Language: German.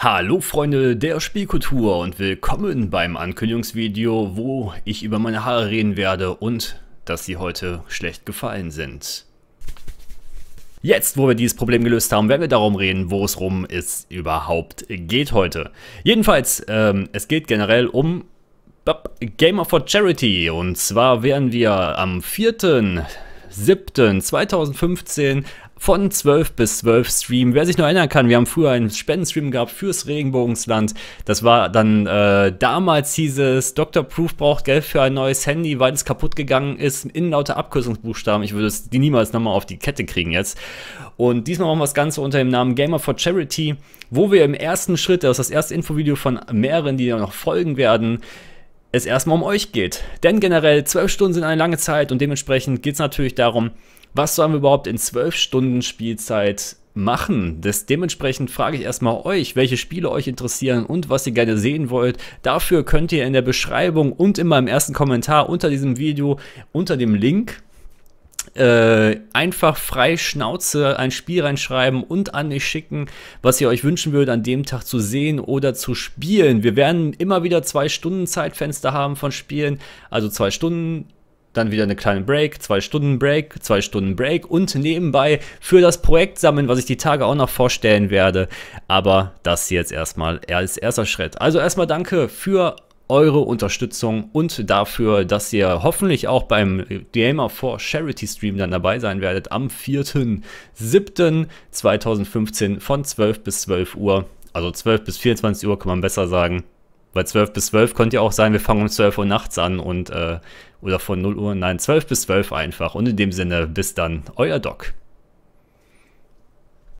Hallo Freunde der Spielkultur und willkommen beim Ankündigungsvideo, wo ich über meine Haare reden werde und dass sie heute schlecht gefallen sind. Jetzt, wo wir dieses Problem gelöst haben, werden wir darum reden, wo es rum es überhaupt geht heute. Jedenfalls, ähm, es geht generell um Gamer for Charity und zwar werden wir am 4. 7.2015 von 12 bis 12 Stream. Wer sich noch erinnern kann, wir haben früher einen Spendenstream gehabt fürs Regenbogensland. Das war dann, äh, damals hieß es, Dr. Proof braucht Geld für ein neues Handy, weil es kaputt gegangen ist, in lauter Abkürzungsbuchstaben. Ich würde es niemals nochmal auf die Kette kriegen jetzt. Und diesmal machen wir das Ganze unter dem Namen Gamer for Charity, wo wir im ersten Schritt, das ist das erste Infovideo von mehreren, die noch folgen werden, es erstmal um euch geht. Denn generell 12 Stunden sind eine lange Zeit und dementsprechend geht es natürlich darum, was sollen wir überhaupt in 12 Stunden Spielzeit machen. Das dementsprechend frage ich erstmal euch, welche Spiele euch interessieren und was ihr gerne sehen wollt. Dafür könnt ihr in der Beschreibung und in meinem ersten Kommentar unter diesem Video unter dem Link äh, einfach frei Schnauze ein Spiel reinschreiben und an mich schicken, was ihr euch wünschen würdet, an dem Tag zu sehen oder zu spielen. Wir werden immer wieder zwei Stunden Zeitfenster haben von Spielen, also zwei Stunden. Dann wieder eine kleine Break, zwei Stunden Break, zwei Stunden Break und nebenbei für das Projekt sammeln, was ich die Tage auch noch vorstellen werde. Aber das jetzt erstmal als erster Schritt. Also erstmal danke für eure Unterstützung und dafür, dass ihr hoffentlich auch beim Gamer for Charity Stream dann dabei sein werdet am 4.7.2015 von 12 bis 12 Uhr. Also 12 bis 24 Uhr kann man besser sagen. Bei 12 bis 12 könnt ihr auch sein, wir fangen um 12 Uhr nachts an und äh, oder von 0 Uhr, nein, 12 bis 12 einfach. Und in dem Sinne, bis dann, euer Doc.